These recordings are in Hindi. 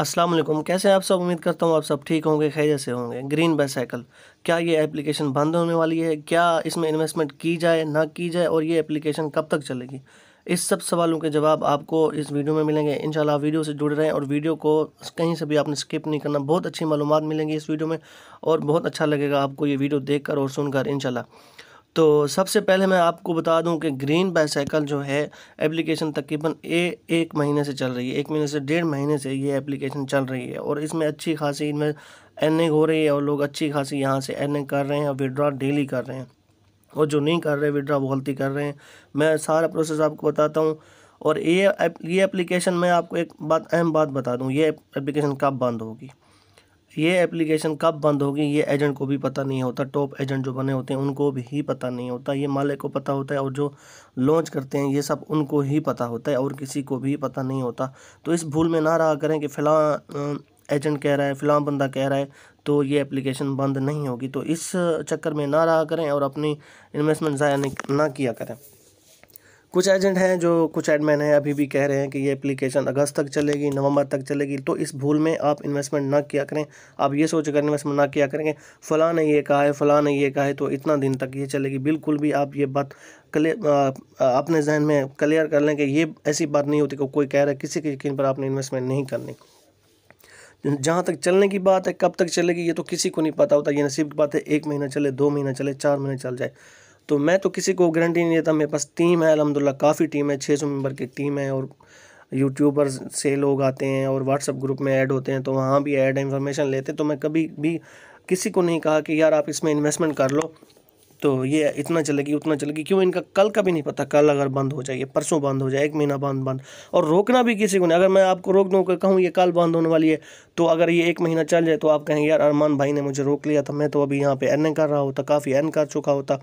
अस्सलाम वालेकुम कैसे हैं आप सब उम्मीद करता हूँ आप सब ठीक होंगे खैर से होंगे ग्रीन बाईसाइकिल क्या ये एप्लीकेशन बंद होने वाली है क्या इसमें इन्वेस्टमेंट की जाए ना की जाए और ये एप्लीकेशन कब तक चलेगी इस सब सवालों के जवाब आपको इस वीडियो में मिलेंगे इन वीडियो से जुड़ रहे हैं और वीडियो को कहीं से भी आपने स्किप नहीं करना बहुत अच्छी मालूम मिलेंगी इस वीडियो में और बहुत अच्छा लगेगा आपको ये वीडियो देख और सुनकर इन तो सबसे पहले मैं आपको बता दूं कि ग्रीन बाईसाइकिल जो है एप्लीकेशन तकरीबन ए एक महीने से चल रही है एक महीने से डेढ़ महीने से ये एप्लीकेशन चल रही है और इसमें अच्छी खासी इनमें अर्निंग हो रही है और लोग अच्छी खासी यहाँ से अर्निंग कर रहे हैं और विड्रॉ डेली कर रहे हैं और जो नहीं कर रहे विड्रॉ वो गलती कर रहे हैं मैं सारा प्रोसेस आपको बताता हूँ और ये ये एप्लीकेशन मैं आपको एक बात अहम बात बता दूँ ये एप्लीकेशन कब बंद होगी ये एप्लीकेशन कब बंद होगी ये एजेंट को भी पता नहीं होता टॉप एजेंट जो बने होते हैं उनको भी ही पता नहीं होता ये मालिक को पता होता है और जो लॉन्च करते हैं ये सब उनको ही पता होता है और किसी को भी पता नहीं होता तो इस भूल में ना रहा करें कि फिलहाल एजेंट कह रहा है फिलहाल बंदा कह रहा है तो ये एप्लीकेशन बंद नहीं होगी तो इस चक्कर में ना रहा करें और अपनी इन्वेस्टमेंट ज़ाया ना किया करें कुछ एजेंट हैं जो कुछ एडमैन हैं अभी भी कह रहे हैं कि ये एप्लीकेशन अगस्त तक चलेगी नवंबर तक चलेगी तो इस भूल में आप इन्वेस्टमेंट ना किया करें आप ये सोच कर इन्वेस्टमेंट ना किया करेंगे फ़लाँ ने ये कहा है फ़लाँ ने ये कहा है तो इतना दिन तक ये चलेगी बिल्कुल भी आप ये बात क्लियर अपने जहन में क्लियर कर लें कि ये ऐसी बात नहीं होती कि को कोई कह रहा है किसी के यकीन पर आपने इन्वेस्टमेंट नहीं करनी जहाँ तक चलने की बात है कब तक चलेगी ये तो किसी को नहीं पता होता ये नसीब की बात है एक महीना चले दो महीना चले चार महीने चल जाए तो मैं तो किसी को गारंटी नहीं देता मेरे पास टीम है अलहमदिल्ला काफ़ी टीम है छः सौ मेम्बर की टीम है और यूट्यूबर से लोग आते हैं और व्हाट्सअप ग्रुप में ऐड होते हैं तो वहाँ भी ऐड इन्फॉर्मेशन लेते हैं तो मैं कभी भी किसी को नहीं कहा कि यार आप इसमें इन्वेस्टमेंट कर लो तो ये इतना चलेगी उतना चलेगी क्यों इनका कल का भी नहीं पता कल अगर बंद हो जाए परसों बंद हो जाए एक महीना बंद बंद और रोकना भी किसी को नहीं अगर मैं आपको रोक दूँ कहूँ ये कल बंद होने वाली है तो अगर ये एक महीना चल जाए तो आप कहेंगे यार अरमान भाई ने मुझे रोक लिया था मैं तो अभी यहाँ पर एन कर रहा होता काफ़ी एन कर चुका होता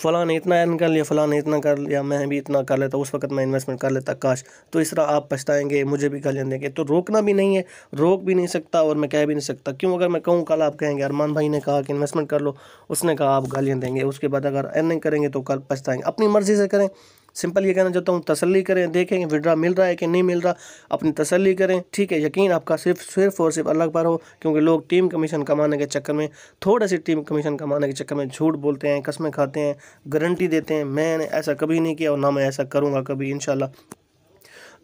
फ़लाँ ने इतना अर्न कर लिया फ़लाँ ने इतना कर लिया मैं भी इतना कर लेता उस वक्त मैं इन्वेस्टमेंट कर लेता काश तो इस तरह आप पछताएंगे मुझे भी कर देंगे तो रोकना भी नहीं है रोक भी नहीं सकता और मैं कह भी नहीं सकता क्यों अगर मैं कहूँ कल आप कहेंगे अरमान भाई ने कहा कि इन्वेस्टमेंट कर लो उसने कहा आप गालियाँ देंगे उसके बाद अगर अर्निंग करेंगे तो कल पछताएंगे अपनी मर्ज़ी से करें सिंपल ये कहना चाहता हूँ तसली करें देखें विड्रा मिल रहा है कि नहीं मिल रहा अपनी तसली करें ठीक है यकीन आपका सिर्फ सिर्फ और सिर्फ अलग पर हो क्योंकि लोग टीम कमीशन कमाने के चक्कर में थोड़ा सी टीम कमीशन कमाने के चक्कर में झूठ बोलते हैं कस्में खाते हैं गारंटी देते हैं मैंने ऐसा कभी नहीं किया और ना मैं ऐसा करूँगा कभी इन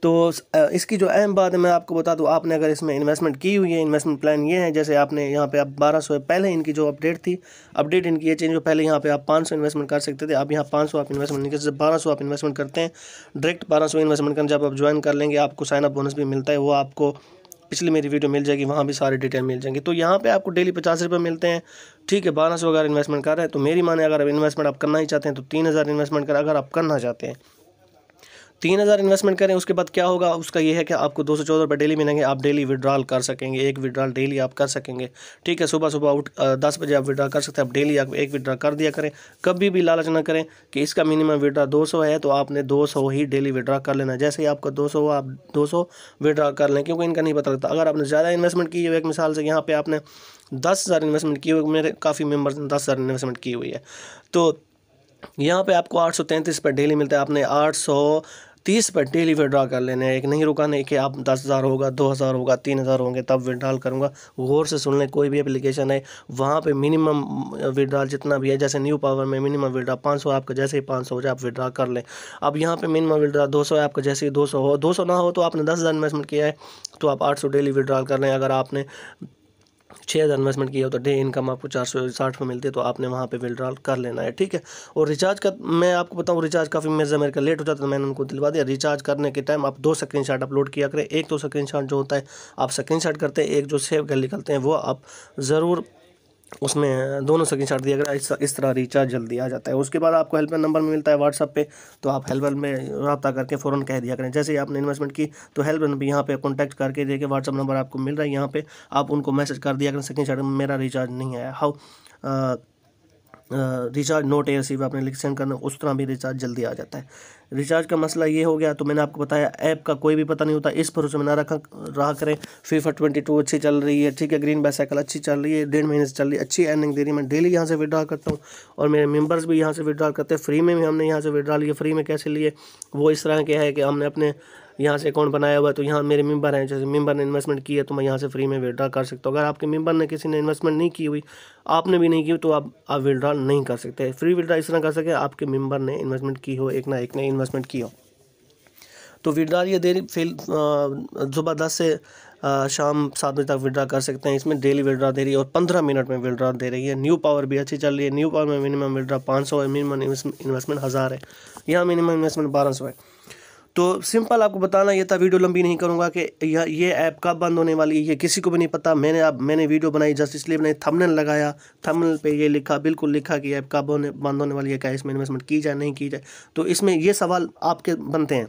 तो इसकी जो अहम बात है मैं आपको बता दूँ आपने अगर इसमें इन्वेस्टमेंट की हुई है इन्वेस्टमेंट प्लान ये है जैसे आपने यहाँ पे आप बारह सौ पहले इनकी जो अपडेट थी अपडेट इनकी ये चेंज हो पहले यहाँ पे आप पाँच सौ इन्वेस्टमेंट कर सकते थे अब यहाँ पाँच सौ आप इन्वेस्टमेंट नहीं कर बारह सौ आप इन्वेस्टमेंट करते हैं डायरेक्ट बारह सौ इन्वेस्टमेंट करना जब आप ज्वाइन कर लेंगे आपको साइनअप बोनस भी मिलता है वो आपको पिछली मेरी वीडियो मिल जाएगी वहाँ भी सारे डिटेल मिल जाएंगे तो यहाँ पे आपको डेली पचास रुपये मिलते हैं ठीक है बारह सौ अगर इन्वेस्टमेंट कर रहे हैं तो मेरी माने अगर इन्वेस्टमेंट आप करना ही चाहते हैं तो तीन हज़ार इन्वेस्टमेंट कर अगर आप करना चाहते हैं तीन हज़ार इन्वेस्टमेंट करें उसके बाद क्या होगा उसका ये है कि आपको दो सौ चौदह रुपये डेली मिलेंगे आप डेली विड्रॉल कर सकेंगे एक विड्रॉल डेली आप कर सकेंगे ठीक है सुबह सुबह उठ दस बजे आप विड्रॉ कर सकते हैं आप डेली आप एक विड्रॉ कर दिया करें कभी भी लालच ना करें कि इसका मिनिमम विड्रा दो सौ है तो आपने दो सौ ही डेली विड्रा कर लेना जैसे ही आपका दो सौ आप दो सौ विड्रॉ कर लें क्योंकि इनका नहीं पता लगता अगर आपने ज़्यादा इन्वेस्टमेंट की है एक मिसाल से यहाँ पर आपने दस हज़ार इन्वेस्टमेंट की हुई मेरे काफ़ी मेम्बर्स ने दस हज़ार इन्वेस्टमेंट की हुई है तो यहाँ पे आपको 833 पर डेली मिलता है आपने 830 पर डेली विड्रा कर लेने हैं एक नहीं रुका नहीं कि आप दस हज़ार होगा दो हज़ार होगा तीन हज़ार होंगे तब विड्रॉल करूँगा गौर से सुन लें कोई भी एप्लीकेशन है वहाँ पे मिनिमम विड्रॉल जितना भी है जैसे न्यू पावर में मिनिमम विड्रा पाँच सौ आपका जैसे ही पाँच सौ हो जाए आप विड्रा कर लें अब यहाँ पे मिनिमम विड्रा दो सौ है आपका जैसे ही दो सौ हो दो सौ ना हो तो आपने दस हज़ार इन्वेस्टमेंट किया है तो आप आठ सौ डेली विड्रॉल कर लें अगर आपने छः हज़ार इन्वेस्टमेंट किया तो डे इनकम आपको चार सौ साठ में मिलती है तो आपने वहाँ पे विड्रॉल कर लेना है ठीक है और रिचार्ज का मैं आपको बताऊँ रिचार्ज काफ़ी मेरे मेरे का लेट हो जाता तो मैंने उनको दिलवा दिया रिचार्ज करने के टाइम आप दो स्क्रीन अपलोड किया करें एक तो स्क्रीन जो होता है आप स्क्रीन करते हैं एक जो सेव कर निकलते हैं वो आप ज़रूर उसमें दोनों स्क्रीन शॉट दिया अगर इस, तरह रिचार्ज जल्दी आ जाता है उसके बाद आपको हेल्पलाइन नंबर में मिलता है व्हाट्सअप पे तो आप हेल्पलाइन में रब्ता करके फ़ौरन कह दिया करें जैसे ही आपने इन्वेस्टमेंट की तो हेल्पलाइन भी यहाँ पे कॉन्टैक्ट करके देखिए व्हाट्सअप नंबर आपको मिल रहा है यहाँ पे आप उनको मैसेज कर दिया करें स्क्रीन शॉट मेरा रिचार्ज नहीं आया हाउ रिचार्ज नोट एयर सी आपने लिख सेंड करना उस तरह भी रिचार्ज जल्दी आ जाता है रिचार्ज का मसला ये हो गया तो मैंने आपको बताया ऐप का कोई भी पता नहीं होता इस भरोसे में ना रखा रहा करें फीफा ट्वेंटी टू अच्छी चल रही है ठीक है ग्रीन साइकिल अच्छी चल रही है डेढ़ महीने से चल रही है अच्छी अर्निंग दे रही है मैं डेली यहाँ से विड्रॉ करता हूँ और मेरे मेम्बर्स भी यहाँ से विड्रॉ करते हैं फ्री में भी हमने यहाँ से विड्रॉ लिए फ्री में कैसे लिए वो इस तरह के है कि हमने अपने यहाँ से अकाउंट बनाया हुआ है तो यहाँ मेरे मेंबर हैं जैसे मेंबर ने इन्वेस्टमेंट की है तो मैं यहाँ से फ्री में विड्रा कर सकता हूँ अगर आपके मेंबर ने किसी ने इन्वेस्टमेंट नहीं की हुई आपने भी नहीं की तो आप आप विड्रा नहीं कर सकते फ्री विड्रा इस तरह कर सके आपके मेंबर ने इन्वेस्टमेंट की हो एक ना एक ने इन्वेस्ट इन्वेस्टमेंट किया तो विड्रा ये देरी फिल सुबह दस से शाम सात बजे तक विड्रा कर सकते हैं इसमें डेली विड्रा दे रही है और पंद्रह मिनट में विड्रा दे रही है न्यू पावर भी अच्छी चल रही है न्यू पावर में मिनिमम विड्रा पाँच सौ है मिनिमम इन्वेस्टमेंट हज़ार है यहाँ मिनिमम इन्वेस्टमेंट बारह सौ है तो सिंपल आपको बताना ये था वीडियो लंबी नहीं करूँगा कि यह ये ऐप कब बंद होने वाली है ये किसी को भी नहीं पता मैंने अब मैंने वीडियो बनाई जस्ट इसलिए मैंने थंबनेल लगाया थंबनेल पे ये लिखा बिल्कुल लिखा कि ऐप कब होने बंद होने वाली है क्या इसमें इन्वेस्टमेंट की जाए नहीं की जाए तो इसमें ये सवाल आपके बनते हैं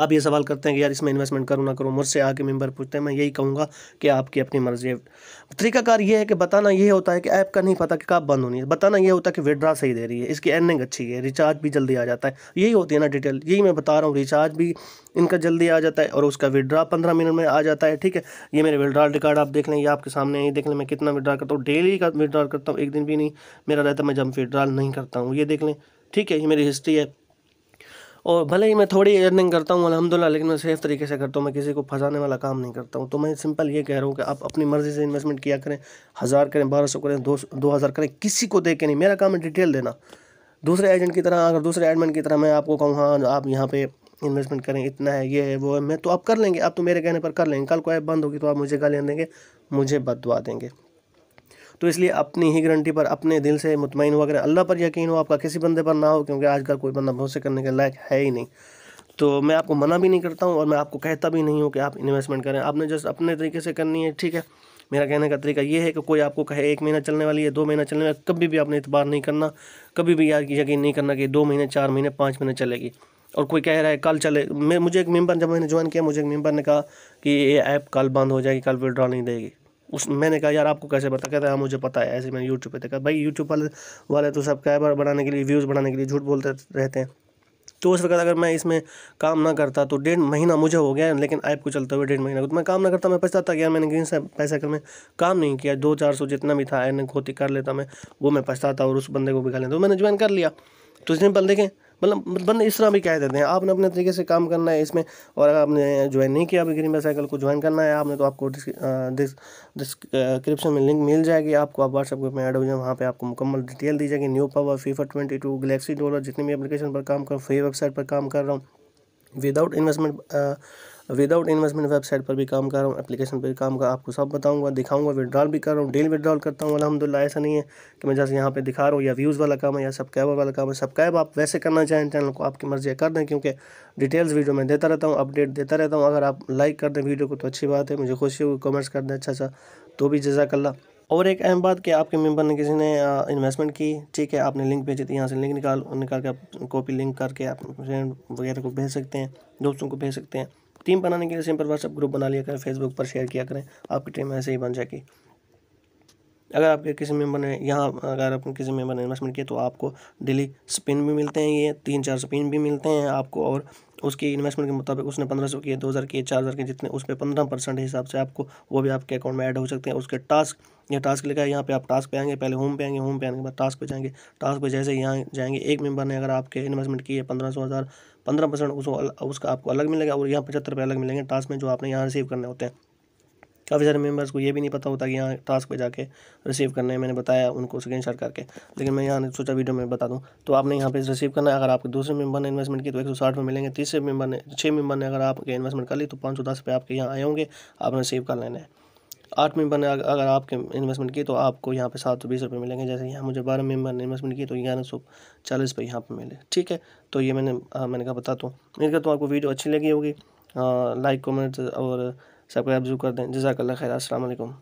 आप ये सवाल करते हैं कि यार इसमें इन्वेस्टमेंट करूँ ना करूँ मुझसे आके मेंबर पूछते हैं मैं यही कहूँगा कि आपकी अपनी मर्जी है तरीकाकार ये है कि बताना ये होता है कि ऐप का नहीं पता कि कब बंद होनी है बताना ये होता है कि विड्रा सही दे रही है इसकी अर्निंग अच्छी है रिचार्ज भी जल्दी आ जाता है यही होती है ना डिटेल यही मैं बता रहा हूँ रिचार्ज भी इनका जल्दी आ जाता है और उसका विड्रा पंद्रह मिनट में आ जाता है ठीक है ये मेरे विड्रॉल रिकॉर्ड आप देख लें ये आपके सामने ही देख लें मैं कितना विड्रा करता हूँ डेली का विड्रॉल करता हूँ एक दिन भी नहीं मेरा रहता मैं जब विड्रॉल नहीं करता हूँ ये देख लें ठीक है ये मेरी हिस्ट्री है और भले ही मैं थोड़ी अर्निंग करता हूँ अलहमदिल्ला लेकिन मैं सेफ तरीके से करता हूँ मैं किसी को फंसाने वाला काम नहीं करता हूँ तो मैं सिंपल ये कह रहा हूँ कि आप अपनी मर्ज़ी से इन्वेस्टमेंट किया करें हज़ार करें बारह सौ करें दो दो हज़ार करें किसी को दे के नहीं मेरा काम है डिटेल देना दूसरे एजेंट की तरह अगर दूसरे एडमिन की तरह मैं आपको कहूँ हाँ आप यहाँ पर इन्वेस्टमेंट करें इतना है ये है वो है मैं तो आप कर लेंगे आप तो मेरे कहने पर कर लेंगे कल को ऐप बंद होगी तो आप मुझे गालियाँ देंगे मुझे बदवा देंगे तो इसलिए अपनी ही गारंटी पर अपने दिल से मुतमिन हुआ करें अल्लाह पर यकीन हो आपका किसी बंदे पर ना हो क्योंकि आजकल कोई बंदा भरोसे करने के लायक है ही नहीं तो मैं आपको मना भी नहीं करता हूँ और मैं आपको कहता भी नहीं हूँ कि आप इन्वेस्टमेंट करें आपने जस्ट अपने तरीके से करनी है ठीक है मेरा कहने का तरीका ये है कि कोई आपको कहे एक महीना चलने वाली है दो महीना चलने वाली कभी भी आपने इतबार नहीं करना कभी भी यार यकीन नहीं करना कि दो महीने चार महीने पाँच महीने चलेगी और कोई कह रहा है कल चले मैं मुझे एक मेंबर जब मैंने ज्वाइन किया मुझे एक मेंबर ने कहा कि ये ऐप कल बंद हो जाएगी कल विड्रॉ नहीं देगी उस मैंने कहा यार आपको कैसे पता कहते हैं हाँ मुझे पता है ऐसे मैंने यूट्यूब पे देखा भाई यूट्यूब वाले वाले तो सब्सक्राइबर बढ़ाने के लिए व्यूज़ बढ़ाने के लिए झूठ बोलते रहते हैं तो उस वक्त अगर मैं इसमें काम ना करता तो डेढ़ महीना मुझे हो गया लेकिन ऐप को चलते हुए डेढ़ महीना तो मैं काम ना करता मैं पछताता यार मैंने ग्रीन पैसा कर मैं काम नहीं किया दो चार सौ जितना भी था एन खोती कर लेता मैं वो मैं पछताता और उस बंदे को भी खा लेता तो मैंने ज्वाइन कर लिया तो इसमें बल देखें मतलब बंदे इस तरह भी कह देते हैं आपने अपने तरीके से काम करना है इसमें और अगर आपने ज्वाइन नहीं किया अभी ग्रीन साइकिल को ज्वाइन करना है आपने तो आपको डिस्क्रिप्शन में लिंक मिल जाएगी आपको आप व्हाट्सएप ग्रुप में ऐड हो जाए वहाँ पर आपको मुकम्मल डिटेल दी जाएगी New Power FIFA twenty two galaxy dollar जितनी भी अपलीकेशन पर काम कर फ्री वेबसाइट पर काम कर रहा हूँ without investment without investment website पर भी काम कर रहा हूँ एप्लीकेशन पर भी काम कर आपको सब बताऊँगा दिखाऊंगा विड्रॉल भी कर रहा हूँ डेली विड्रॉल करता हूँ अलहमदिल्ला ऐसा नहीं है कि मैं जैसे यहाँ पर दिखा रहा हूँ या व्यूज़ वाला काम है या सब्सक्राइबर वाला काम है कैब आप वैसे करना चाहें चैनल को आपकी मर्जी कर दें क्योंकि डिटेल्स वीडियो में देता रहता हूँ अपडेट देता रहता हूँ अगर आप लाइक कर दें वीडियो को तो अच्छी बात है मुझे खुशी होगी कमेंट्स कर दें अच्छा अच्छा तो भी जजाकल्ला और एक अहम बात कि आपके मेंबर ने किसी ने इन्वेस्टमेंट की ठीक है आपने लिंक भेजी थी यहाँ से लिंक निकाल निकाल के आप कॉपी लिंक करके आप फ्रेंड वगैरह को भेज सकते हैं दोस्तों को भेज सकते हैं टीम बनाने के लिए सिंपल व्हाट्सअप ग्रुप बना लिया करें फेसबुक पर शेयर किया करें आपकी टीम ऐसे ही बन जाएगी अगर आपके किसी मेंबर ने यहाँ अगर आपने किसी मेंबर ने इन्वेस्टमेंट किया तो आपको डेली स्पिन भी मिलते हैं ये तीन चार स्पिन भी मिलते हैं आपको और उसकी इन्वेस्टमेंट के मुताबिक उसने पंद्रह सौ किए दो हज़ार किए चार हज़ार किए जितने उस पर पंद्रह परसेंट हिसाब से आपको वो भी आपके अकाउंट में ऐड हो सकते हैं उसके टास्क या टास्क लिखा है यहाँ पर आप टास्क पे आएंगे पहले होम पे आएंगे होम पे आने के बाद टास्क पे जाएंगे टास्क पर जैसे यहाँ जाएंगे एक मेंबर ने अगर आपके इन्वेस्टमेंट किए पंद्रह सौ हज़ार पंद्रह परसेंट उसको उसका आपको अलग मिलेगा और यहाँ पचहत्तर रुपये अलग मिलेंगे टास्क में जो आपने यहाँ रिसीव करने होते हैं काफ़ी सारे मेम्बर्स को ये भी नहीं पता होता कि यहाँ टास्क पे जाके रिसीव करने मैंने बताया उनको स्क्रीन शॉट करके लेकिन मैं यहाँ सोचा वीडियो में बता दूँ तो आपने यहाँ पे रिसीव करना है अगर आपके दूसरे मेंबर ने इन्वेस्टमेंट की तो एक सौ साठ में मिलेंगे तीसरे मेंबर ने छः मेंबर ने अगर आपके इन्वेस्टमेंट कर ली तो पाँच सौ दस रुपये आपके यहाँ आए होंगे आपने रिसीव कर लेना है आठ मेंबर ने अगर आपके इन्वेस्टमेंट की तो आपको यहाँ पे सात सौ बीस रुपये मिलेंगे जैसे यहाँ मुझे बारह मेंबर ने इन्वेस्टमेंट की तो ग्यारह सौ चालीस रुपये यहाँ पर मिले ठीक है तो ये मैंने आ, मैंने कहा बताता हूँ मेरे कहता तो आपको वीडियो अच्छी लगी होगी लाइक कमेंट और सब्सक्राइब जरूर कर दें जजाकल्ला खैर असल